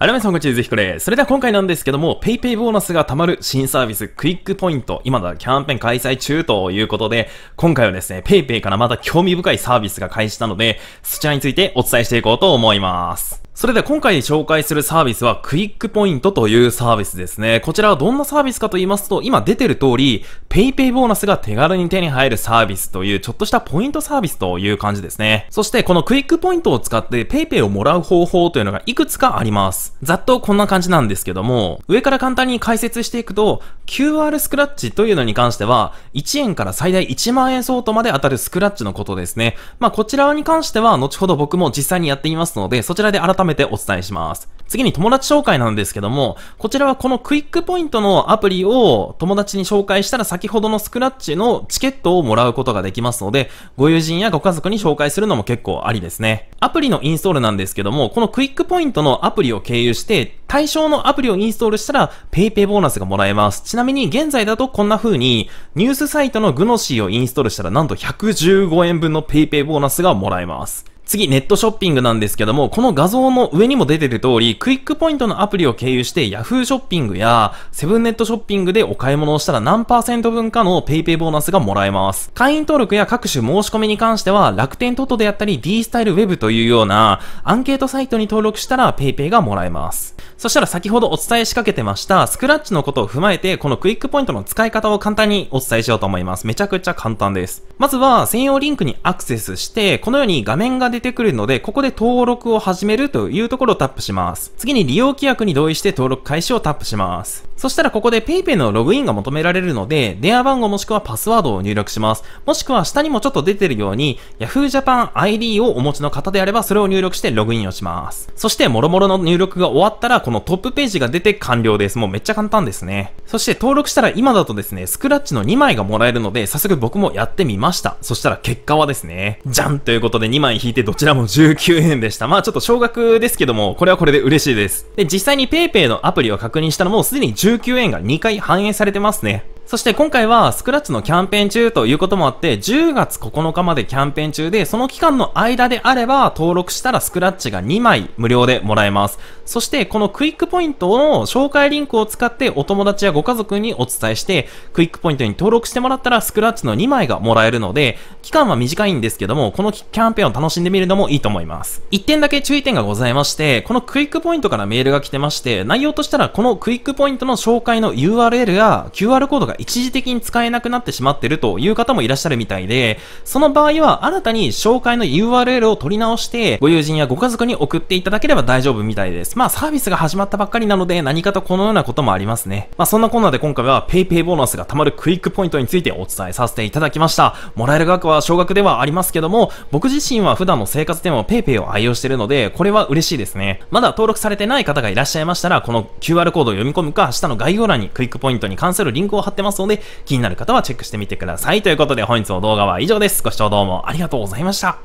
あらめさんこんにちは、ぜひこれ。それでは今回なんですけども、PayPay ボーナスが貯まる新サービス、クイックポイント、今だキャンペーン開催中ということで、今回はですね、PayPay からまた興味深いサービスが開始したので、そちらについてお伝えしていこうと思います。それで今回紹介するサービスはクイックポイントというサービスですね。こちらはどんなサービスかと言いますと、今出てる通り、PayPay ボーナスが手軽に手に入るサービスという、ちょっとしたポイントサービスという感じですね。そしてこのクイックポイントを使って PayPay をもらう方法というのがいくつかあります。ざっとこんな感じなんですけども、上から簡単に解説していくと、QR スクラッチというのに関しては、1円から最大1万円相当まで当たるスクラッチのことですね。まあこちらに関しては、後ほど僕も実際にやっていますので、そちらで改めめてお伝えします。次に友達紹介なんですけども、こちらはこのクイックポイントのアプリを友達に紹介したら先ほどのスクラッチのチケットをもらうことができますので、ご友人やご家族に紹介するのも結構ありですね。アプリのインストールなんですけども、このクイックポイントのアプリを経由して、対象のアプリをインストールしたら PayPay ボーナスがもらえます。ちなみに現在だとこんな風に、ニュースサイトのグノシーをインストールしたらなんと115円分の PayPay ボーナスがもらえます。次、ネットショッピングなんですけども、この画像の上にも出てる通り、クイックポイントのアプリを経由して Yahoo ショッピングや、セブンネットショッピングでお買い物をしたら何パーセント分かの PayPay ボーナスがもらえます。会員登録や各種申し込みに関しては、楽天トトであったり D スタイルウェブというような、アンケートサイトに登録したら PayPay がもらえます。そしたら先ほどお伝えしかけてました、スクラッチのことを踏まえて、このクイックポイントの使い方を簡単にお伝えしようと思います。めちゃくちゃ簡単です。まずは、専用リンクにアクセスして、このように画面が出出てくるので、ここで登録を始めるというところをタップします。次に利用規約に同意して登録開始をタップします。そしたらここで PayPay のログインが求められるので、電話番号もしくはパスワードを入力します。もしくは下にもちょっと出てるように、Yahoo Japan ID をお持ちの方であれば、それを入力してログインをします。そして、もろもろの入力が終わったら、このトップページが出て完了です。もうめっちゃ簡単ですね。そして登録したら今だとですね、スクラッチの2枚がもらえるので、早速僕もやってみました。そしたら結果はですね、じゃんということで2枚引いてどちらも19円でした。まあちょっと少額ですけども、これはこれで嬉しいです。で、実際に PayPay のアプリを確認したのもすでに10 19円が2回反映されてますね。そして今回はスクラッチのキャンペーン中ということもあって、10月9日までキャンペーン中で、その期間の間であれば、登録したらスクラッチが2枚無料でもらえます。そして、このクイックポイントの紹介リンクを使ってお友達やご家族にお伝えして、クイックポイントに登録してもらったらスクラッチの2枚がもらえるので、期間は短いんですけども、このキャンペーンを楽しんでみるのもいいと思います。1点だけ注意点がございまして、このクイックポイントからメールが来てまして、内容としたらこのクイックポイントの紹介の URL や QR コードが一時的に使えなくなってしまってるという方もいらっしゃるみたいで、その場合は新たに紹介の URL を取り直して、ご友人やご家族に送っていただければ大丈夫みたいです。まあサービスが始まったばっかりなので、何かとこのようなこともありますね。まあそんなこんなで今回は PayPay ボーナスが貯まるクイックポイントについてお伝えさせていただきました。もらえる額は少額ではありますけども、僕自身は普段の生活でも PayPay を愛用してるので、これは嬉しいですね。まだ登録されてない方がいらっしゃいましたら、この QR コードを読み込むか、下の概要欄にクイックポイントに関するリンクを貼ってますますので、気になる方はチェックしてみてください。ということで本日の動画は以上です。ご視聴どうもありがとうございました。